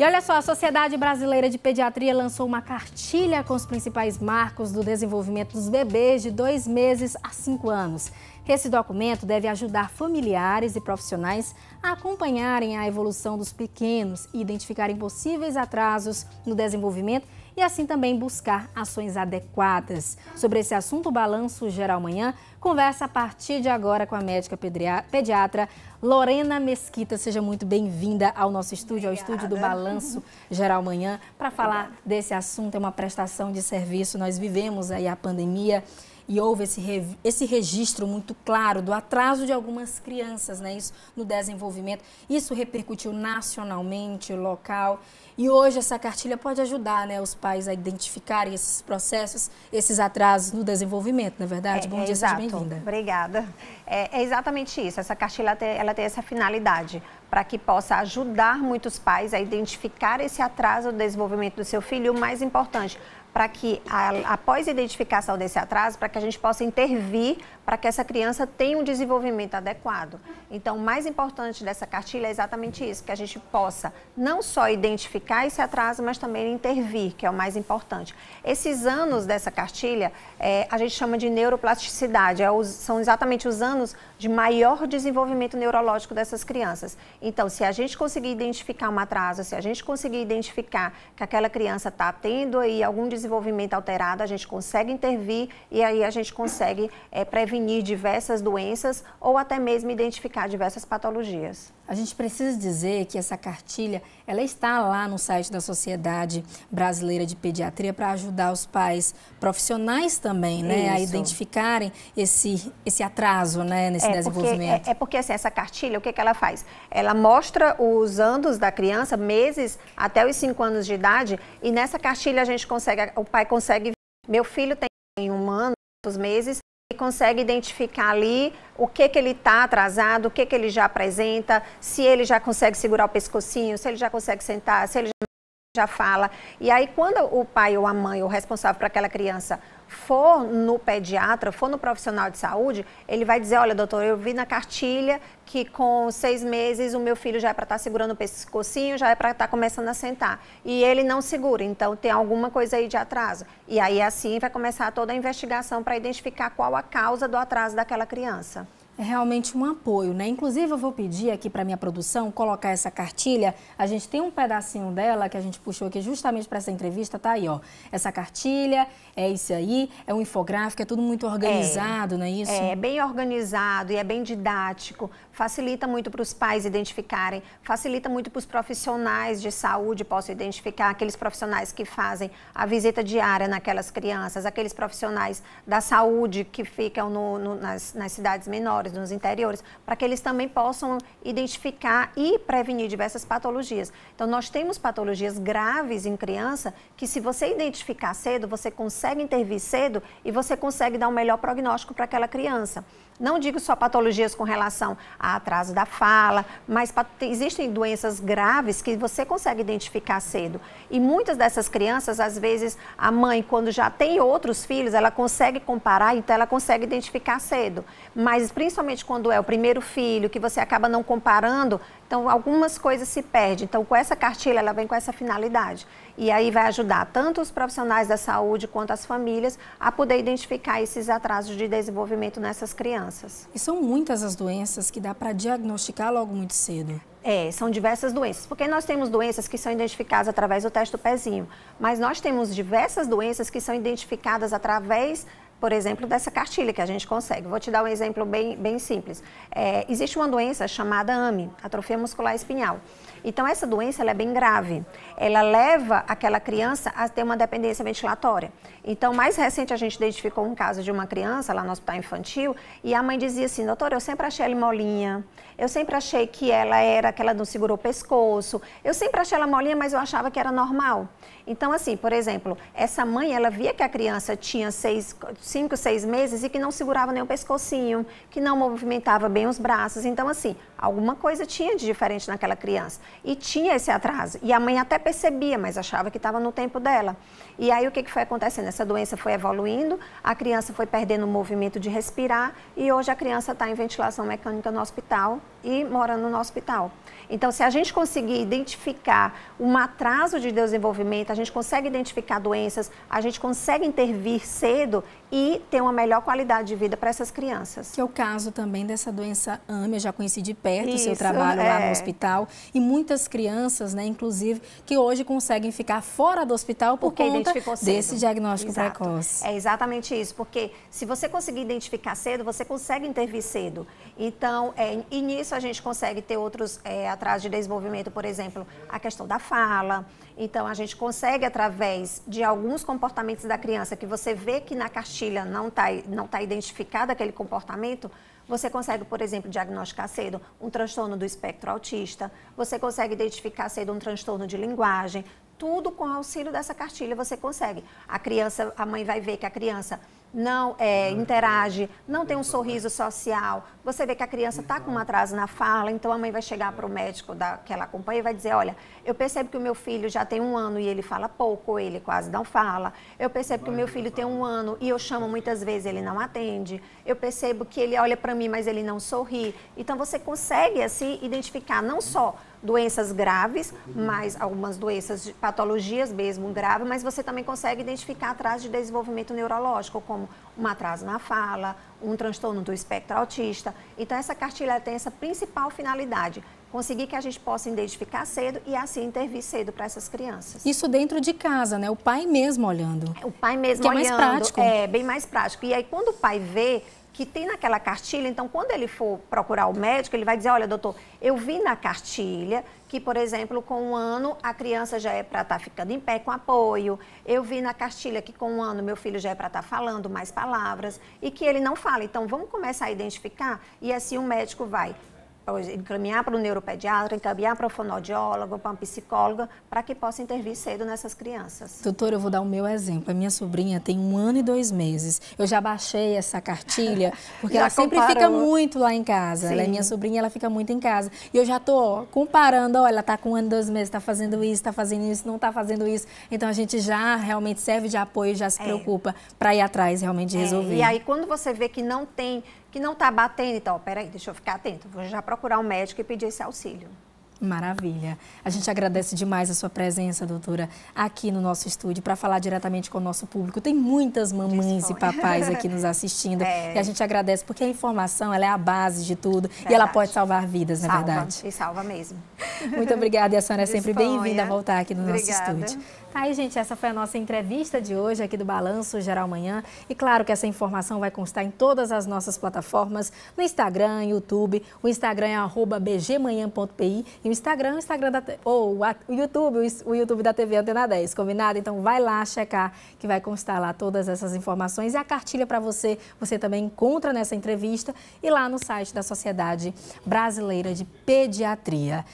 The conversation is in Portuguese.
E olha só, a Sociedade Brasileira de Pediatria lançou uma cartilha com os principais marcos do desenvolvimento dos bebês de dois meses a cinco anos. Esse documento deve ajudar familiares e profissionais a acompanharem a evolução dos pequenos e identificarem possíveis atrasos no desenvolvimento e assim também buscar ações adequadas. Sobre esse assunto, o Balanço Geral Manhã conversa a partir de agora com a médica pediatra Lorena Mesquita. Seja muito bem-vinda ao nosso estúdio, ao estúdio do Balanço Geral Manhã, para falar desse assunto, é uma prestação de serviço. Nós vivemos aí a pandemia e houve esse, re, esse registro muito claro do atraso de algumas crianças né, isso, no desenvolvimento. Isso repercutiu nacionalmente, local. E hoje essa cartilha pode ajudar né, os pais a identificarem esses processos, esses atrasos no desenvolvimento, não é verdade? É, Bom é dia, exato. seja bem-vinda. Obrigada. É, é, exatamente isso. Essa cartilha ela tem, ela tem essa finalidade para que possa ajudar muitos pais a identificar esse atraso no desenvolvimento do seu filho. E o mais importante, para que, a, após a identificação desse atraso, para que a gente possa intervir para que essa criança tenha um desenvolvimento adequado. Então, o mais importante dessa cartilha é exatamente isso, que a gente possa não só identificar esse atraso, mas também intervir, que é o mais importante. Esses anos dessa cartilha, é, a gente chama de neuroplasticidade, é os, são exatamente os anos de maior desenvolvimento neurológico dessas crianças. Então, se a gente conseguir identificar um atraso, se a gente conseguir identificar que aquela criança está tendo aí algum desenvolvimento alterado, a gente consegue intervir e aí a gente consegue é, prevenir diversas doenças ou até mesmo identificar diversas patologias. A gente precisa dizer que essa cartilha, ela está lá no site da Sociedade Brasileira de Pediatria para ajudar os pais profissionais também, né, a identificarem esse, esse atraso, né, nesse é desenvolvimento. Porque, é, é, porque assim, essa cartilha, o que, que ela faz? Ela mostra os anos da criança, meses até os 5 anos de idade, e nessa cartilha a gente consegue, o pai consegue, meu filho tem um ano, meses, consegue identificar ali o que que ele está atrasado, o que que ele já apresenta, se ele já consegue segurar o pescocinho, se ele já consegue sentar, se ele já fala. E aí quando o pai ou a mãe, o responsável para aquela criança, for no pediatra, for no profissional de saúde, ele vai dizer, olha, doutor, eu vi na cartilha que com seis meses o meu filho já é para estar tá segurando o pescocinho, já é para estar tá começando a sentar. E ele não segura, então tem alguma coisa aí de atraso. E aí, assim, vai começar toda a investigação para identificar qual a causa do atraso daquela criança é realmente um apoio, né? Inclusive, eu vou pedir aqui para minha produção colocar essa cartilha. A gente tem um pedacinho dela que a gente puxou aqui justamente para essa entrevista, tá aí, ó. Essa cartilha, é isso aí, é um infográfico, é tudo muito organizado, é, não é isso? É, é, bem organizado e é bem didático. Facilita muito para os pais identificarem, facilita muito para os profissionais de saúde possam identificar, aqueles profissionais que fazem a visita diária naquelas crianças, aqueles profissionais da saúde que ficam no, no, nas, nas cidades menores nos interiores, para que eles também possam identificar e prevenir diversas patologias. Então, nós temos patologias graves em criança que, se você identificar cedo, você consegue intervir cedo e você consegue dar um melhor prognóstico para aquela criança. Não digo só patologias com relação a atraso da fala, mas existem doenças graves que você consegue identificar cedo. E muitas dessas crianças, às vezes, a mãe, quando já tem outros filhos, ela consegue comparar, então ela consegue identificar cedo. Mas principalmente quando é o primeiro filho, que você acaba não comparando, então, algumas coisas se perdem. Então, com essa cartilha, ela vem com essa finalidade. E aí vai ajudar tanto os profissionais da saúde quanto as famílias a poder identificar esses atrasos de desenvolvimento nessas crianças. E são muitas as doenças que dá para diagnosticar logo muito cedo. É, são diversas doenças, porque nós temos doenças que são identificadas através do teste do pezinho, mas nós temos diversas doenças que são identificadas através por exemplo, dessa cartilha que a gente consegue. Vou te dar um exemplo bem, bem simples. É, existe uma doença chamada AMI, atrofia muscular espinhal. Então, essa doença é bem grave. Ela leva aquela criança a ter uma dependência ventilatória. Então, mais recente, a gente identificou um caso de uma criança lá no hospital infantil e a mãe dizia assim: doutor, eu sempre achei ela molinha, eu sempre achei que ela era, que ela não segurou o pescoço, eu sempre achei ela molinha, mas eu achava que era normal. Então, assim, por exemplo, essa mãe, ela via que a criança tinha seis, cinco, seis meses e que não segurava nem o pescocinho, que não movimentava bem os braços. Então, assim, alguma coisa tinha de diferente naquela criança. E tinha esse atraso. E a mãe até percebia, mas achava que estava no tempo dela. E aí, o que, que foi acontecendo? Essa doença foi evoluindo, a criança foi perdendo o movimento de respirar e hoje a criança está em ventilação mecânica no hospital e morando no hospital. Então, se a gente conseguir identificar um atraso de desenvolvimento, a gente consegue identificar doenças, a gente consegue intervir cedo e e ter uma melhor qualidade de vida para essas crianças. Que é o caso também dessa doença AME, eu já conheci de perto Isso, o seu trabalho é. lá no é. hospital. E muitas crianças, né, inclusive, que hoje conseguem ficar fora do hospital por porque conta desse diagnóstico Exato. precoce. É exatamente isso, porque se você conseguir identificar cedo, você consegue intervir cedo. Então, é, e nisso a gente consegue ter outros é, atrasos de desenvolvimento, por exemplo, a questão da fala. Então, a gente consegue, através de alguns comportamentos da criança que você vê que na cartilha família não está não tá identificado aquele comportamento, você consegue, por exemplo, diagnosticar cedo um transtorno do espectro autista, você consegue identificar cedo um transtorno de linguagem, tudo com auxílio dessa cartilha você consegue. A criança, a mãe vai ver que a criança é, não é, interage, não tem um sorriso social. Você vê que a criança está com um atraso na fala, então a mãe vai chegar para o médico da, que ela acompanha e vai dizer: Olha, eu percebo que o meu filho já tem um ano e ele fala pouco, ele quase não fala. Eu percebo que o meu filho tem um ano e eu chamo muitas vezes, ele não atende. Eu percebo que ele olha para mim, mas ele não sorri. Então você consegue, assim, identificar não só doenças graves, mas algumas doenças, patologias mesmo graves, mas você também consegue identificar atraso de desenvolvimento neurológico, como um atraso na fala, um transtorno do espectro autista. Então, essa cartilha tem essa principal finalidade, conseguir que a gente possa identificar cedo e assim intervir cedo para essas crianças. Isso dentro de casa, né? O pai mesmo olhando. É, o pai mesmo que olhando. É mais prático. É, bem mais prático. E aí quando o pai vê, que tem naquela cartilha. Então, quando ele for procurar o médico, ele vai dizer: Olha, doutor, eu vi na cartilha que, por exemplo, com um ano a criança já é para estar tá ficando em pé com apoio. Eu vi na cartilha que com um ano meu filho já é para estar tá falando mais palavras e que ele não fala. Então, vamos começar a identificar e assim o médico vai encaminhar para o neuropediatra, encaminhar para o fonoaudiólogo, para uma psicóloga, para que possa intervir cedo nessas crianças. Doutora, eu vou dar o meu exemplo. A minha sobrinha tem um ano e dois meses. Eu já baixei essa cartilha, porque ela comparou. sempre fica muito lá em casa. Sim. Ela é minha sobrinha, ela fica muito em casa. E eu já estou comparando, olha, ela está com um ano e dois meses, está fazendo isso, está fazendo isso, não está fazendo isso. Então a gente já realmente serve de apoio, já se é. preocupa para ir atrás realmente de resolver. É. E aí quando você vê que não tem que não está batendo então. Peraí, deixa eu ficar atento, vou já procurar um médico e pedir esse auxílio. Maravilha. A gente agradece demais a sua presença, doutora, aqui no nosso estúdio para falar diretamente com o nosso público. Tem muitas mamães e papais aqui nos assistindo é. e a gente agradece porque a informação é a base de tudo verdade. e ela pode salvar vidas, é salva, na verdade. E salva mesmo. Muito obrigada e a senhora é sempre bem-vinda a voltar aqui no obrigada. nosso estúdio. Tá aí, gente, essa foi a nossa entrevista de hoje aqui do Balanço Geral Manhã. E claro que essa informação vai constar em todas as nossas plataformas, no Instagram, YouTube. O Instagram é bgmanhã.pi e o Instagram, é o Instagram da ou o YouTube, o YouTube da TV Antena 10, combinado? Então vai lá checar que vai constar lá todas essas informações e a cartilha para você, você também encontra nessa entrevista e lá no site da Sociedade Brasileira de Pediatria.